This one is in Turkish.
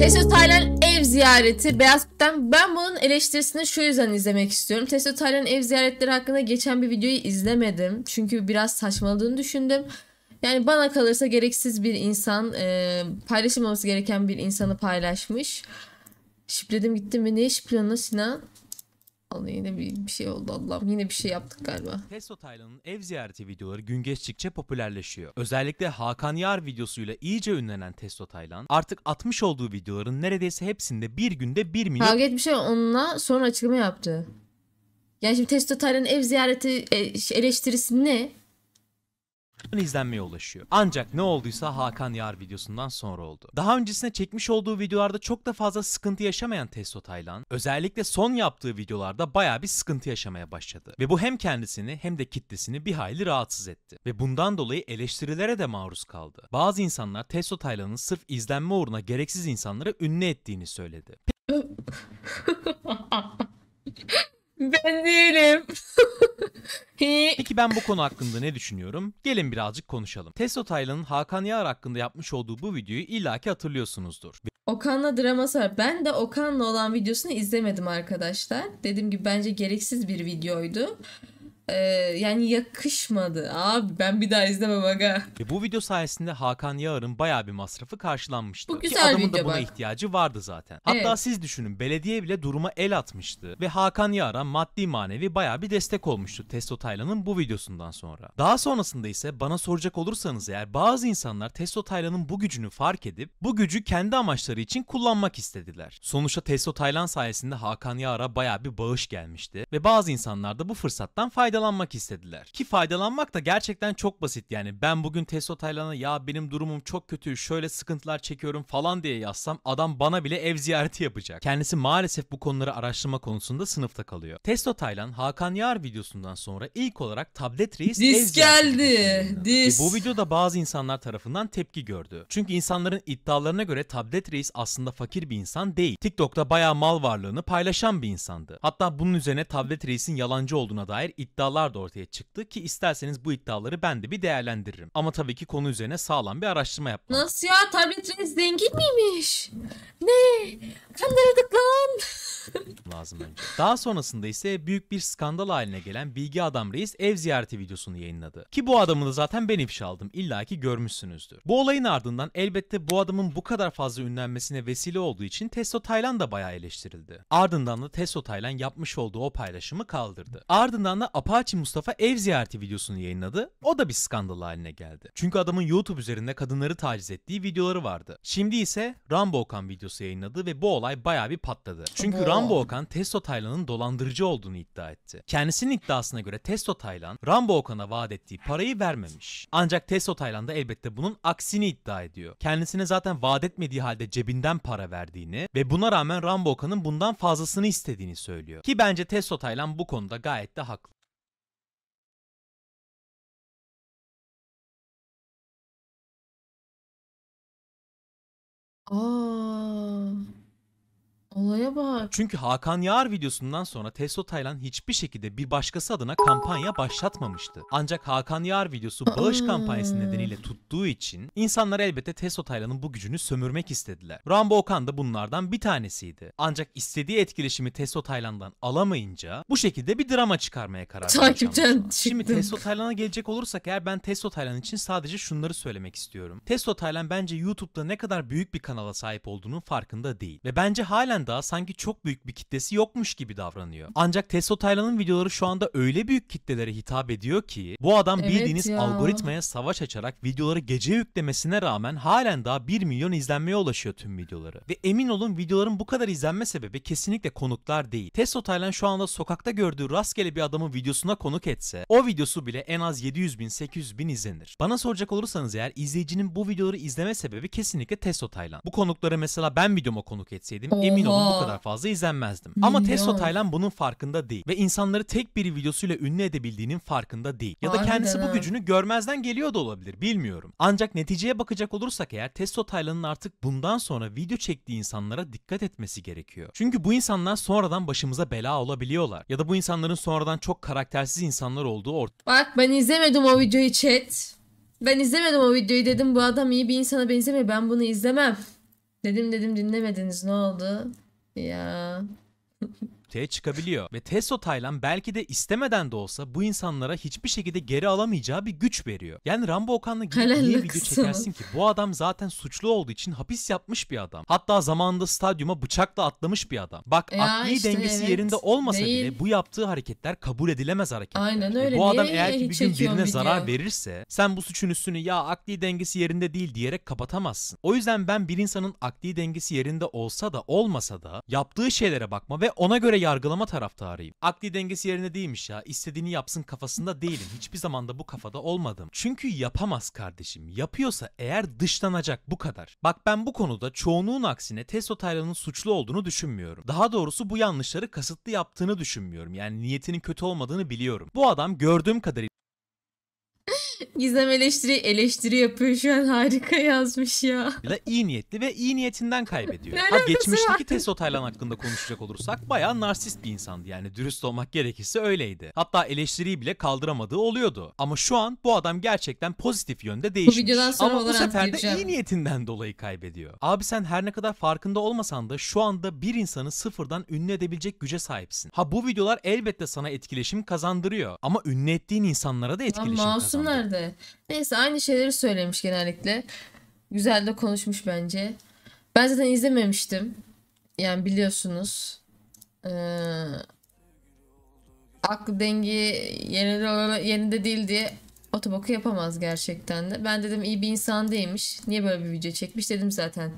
Testo Taylan ev ziyareti Beyaz Pit'ten ben bunun eleştirisini şu yüzden izlemek istiyorum. Testo Taylan ev ziyaretleri hakkında geçen bir videoyu izlemedim. Çünkü biraz saçmaladığını düşündüm. Yani bana kalırsa gereksiz bir insan e, paylaşılmaması gereken bir insanı paylaşmış. Şipledim gittim ve neye şipleniyor Sinan? Allah yine bir, bir şey oldu Allah'ım. Yine bir şey yaptık galiba. Testo Taylan'ın ev ziyareti videoları gün geçtikçe popülerleşiyor. Özellikle Hakan Yar videosuyla iyice ünlenen Testo Taylan artık atmış olduğu videoların neredeyse hepsinde bir günde 1 milyon... Kavga etmişler onunla sonra açıklama yaptı. Yani şimdi Testo Taylan'ın ev ziyareti e, eleştirisi ne? izlenmeye ulaşıyor. Ancak ne olduysa Hakan Yar videosundan sonra oldu. Daha öncesinde çekmiş olduğu videolarda çok da fazla sıkıntı yaşamayan Testo Taylan özellikle son yaptığı videolarda baya bir sıkıntı yaşamaya başladı. Ve bu hem kendisini hem de kitlesini bir hayli rahatsız etti. Ve bundan dolayı eleştirilere de maruz kaldı. Bazı insanlar Testo Taylan'ın sırf izlenme uğruna gereksiz insanları ünlü ettiğini söyledi. Ben değilim. Peki ben bu konu hakkında ne düşünüyorum? Gelin birazcık konuşalım. Teso Taylan'ın Hakan Yar hakkında yapmış olduğu bu videoyu illaki hatırlıyorsunuzdur. Okan'la drama sar. Ben de Okan'la olan videosunu izlemedim arkadaşlar. Dediğim gibi bence gereksiz bir videoydu. Ee, yani yakışmadı. Abi ben bir daha izlemem aga. Ve bu video sayesinde Hakan Yağar'ın bayağı bir masrafı karşılanmıştı. Bu güzel Ki adamın video da buna bak. ihtiyacı vardı zaten. Hatta Evet. siz düşünün belediye bile duruma el atmıştı ve Hakan Yağar'a maddi manevi bayağı bir destek olmuştu Testo Taylan'ın bu videosundan sonra. Daha sonrasında ise bana soracak olursanız eğer bazı insanlar Testo Taylan'ın bu gücünü fark edip bu gücü kendi amaçları için kullanmak istediler. Sonuçta Testo Taylan sayesinde Hakan Yağar'a bayağı bir bağış gelmişti ve bazı insanlar da bu fırsattan faydalanmıştı faydalanmak istediler. Ki faydalanmak da gerçekten çok basit yani ben bugün Tesla Taylan'a ya benim durumum çok kötü şöyle sıkıntılar çekiyorum falan diye yazsam adam bana bile ev ziyareti yapacak. Kendisi maalesef bu konuları araştırma konusunda sınıfta kalıyor. Testo Taylan Hakan Yar videosundan sonra ilk olarak tablet reis Dis geldi. Dis. E bu videoda bazı insanlar tarafından tepki gördü. Çünkü insanların iddialarına göre tablet reis aslında fakir bir insan değil. TikTok'ta bayağı mal varlığını paylaşan bir insandı. Hatta bunun üzerine tablet reisin yalancı olduğuna dair iddia iddialar da ortaya çıktı ki isterseniz bu iddiaları ben de bir değerlendiririm. Ama tabii ki konu üzerine sağlam bir araştırma yapmam. Nasıl ya tabletiniz zengin miymiş? Ne? Kandırdık lan. lazım önce. Daha sonrasında ise büyük bir skandal haline gelen Bilgi Adam Reis ev ziyareti videosunu yayınladı. Ki bu adamı da zaten ben ifşa aldım. İlla ki görmüşsünüzdür. Bu olayın ardından elbette bu adamın bu kadar fazla ünlenmesine vesile olduğu için Testo Taylan da bayağı eleştirildi. Ardından da Testo Taylan yapmış olduğu o paylaşımı kaldırdı. Ardından da apar Haçi Mustafa ev ziyareti videosunu yayınladı. O da bir skandal haline geldi. Çünkü adamın YouTube üzerinde kadınları taciz ettiği videoları vardı. Şimdi ise Rambo Okan videosu yayınladı ve bu olay baya bir patladı. Çünkü Rambo Okan Testo Taylan'ın dolandırıcı olduğunu iddia etti. Kendisinin iddiasına göre Testo Taylan Rambo Okan'a vaat ettiği parayı vermemiş. Ancak Testo Taylan da elbette bunun aksini iddia ediyor. Kendisine zaten vaat etmediği halde cebinden para verdiğini ve buna rağmen Rambo Okan'ın bundan fazlasını istediğini söylüyor. Ki bence Testo Taylan bu konuda gayet de haklı. 哦。Olaya bak. Çünkü Hakan Yağar videosundan sonra Testo Taylan hiçbir şekilde bir başkası adına kampanya başlatmamıştı. Ancak Hakan Yağar videosu bağış kampanyası nedeniyle tuttuğu için insanlar elbette Testo Taylan'ın bu gücünü sömürmek istediler. Rambo Okan da bunlardan bir tanesiydi. Ancak istediği etkileşimi Testo Taylan'dan alamayınca bu şekilde bir drama çıkarmaya karar verdi. Şimdi Testo Taylan'a gelecek olursak eğer ben Testo Taylan için sadece şunları söylemek istiyorum. Testo Taylan bence YouTube'da ne kadar büyük bir kanala sahip olduğunun farkında değil ve bence halen halen daha sanki çok büyük bir kitlesi yokmuş gibi davranıyor. Ancak Teso Taylan'ın videoları şu anda öyle büyük kitlelere hitap ediyor ki bu adam bildiğiniz ya. algoritmaya savaş açarak videoları gece yüklemesine rağmen halen daha 1 milyon izlenmeye ulaşıyor tüm videoları. Ve emin olun videoların bu kadar izlenme sebebi kesinlikle konuklar değil. Teso Taylan şu anda sokakta gördüğü rastgele bir adamın videosuna konuk etse o videosu bile en az 700 bin 800 bin izlenir. Bana soracak olursanız eğer izleyicinin bu videoları izleme sebebi kesinlikle Teso Taylan. Bu konukları mesela ben videoma konuk etseydim Olmaz emin videom bu kadar fazla izlenmezdim. Milyon. Ama Testo Taylan bunun farkında değil ve insanları tek bir videosuyla ünlü edebildiğinin farkında değil. Ya da kendisi bu gücünü görmezden geliyor da olabilir bilmiyorum. Ancak neticeye bakacak olursak eğer Testo Taylan'ın artık bundan sonra video çektiği insanlara dikkat etmesi gerekiyor. Çünkü bu insanlar sonradan başımıza bela olabiliyorlar. Ya da bu insanların sonradan çok karaktersiz insanlar olduğu ortaya. Bak ben izlemedim o videoyu chat. Ben izlemedim o videoyu dedim bu adam iyi bir insana benzemiyor ben bunu izlemem. Dedim dedim dinlemediniz ne oldu? Ya noktaya çıkabiliyor. Ve Teso Taylan belki de istemeden de olsa bu insanlara hiçbir şekilde geri alamayacağı bir güç veriyor. Yani Rambo Okan'la gibi Helal niye video çekersin ki? Bu adam zaten suçlu olduğu için hapis yapmış bir adam. Hatta zamanında stadyuma bıçakla atlamış bir adam. Bak ya akli işte dengesi evet. yerinde olmasa Değil. bile bu yaptığı hareketler kabul edilemez hareketler. Aynen öyle. E bu adam eğer ki bir gün birine video? zarar verirse sen bu suçun üstünü ya akli dengesi yerinde değil diyerek kapatamazsın. O yüzden ben bir insanın akli dengesi yerinde olsa da olmasa da yaptığı şeylere bakma ve ona göre yargılama taraftarıyım. Akli dengesi yerine değilmiş ya. İstediğini yapsın kafasında değilim. Hiçbir zaman da bu kafada olmadım. Çünkü yapamaz kardeşim. Yapıyorsa eğer dışlanacak bu kadar. Bak ben bu konuda çoğunluğun aksine Teso Taylan'ın suçlu olduğunu düşünmüyorum. Daha doğrusu bu yanlışları kasıtlı yaptığını düşünmüyorum. Yani niyetinin kötü olmadığını biliyorum. Bu adam gördüğüm kadarıyla Gizem eleştiri eleştiri yapıyor şu an harika yazmış ya. Bir iyi niyetli ve iyi niyetinden kaybediyor. ha geçmişteki Teso Taylan hakkında konuşacak olursak bayağı narsist bir insandı yani dürüst olmak gerekirse öyleydi. Hatta eleştiriyi bile kaldıramadığı oluyordu. Ama şu an bu adam gerçekten pozitif yönde değişmiş. Bu videodan sonra Ama bu sefer de iyi niyetinden dolayı kaybediyor. Abi sen her ne kadar farkında olmasan da şu anda bir insanı sıfırdan ünlü edebilecek güce sahipsin. Ha bu videolar elbette sana etkileşim kazandırıyor. Ama ünlü ettiğin insanlara da etkileşim Lan, kazandırıyor. nerede? Neyse aynı şeyleri söylemiş genellikle. Güzel de konuşmuş bence. Ben zaten izlememiştim. Yani biliyorsunuz. Ee, aklı dengi yerinde, yerinde değil diye otoboku yapamaz gerçekten de. Ben dedim iyi bir insan değilmiş. Niye böyle bir video çekmiş dedim zaten.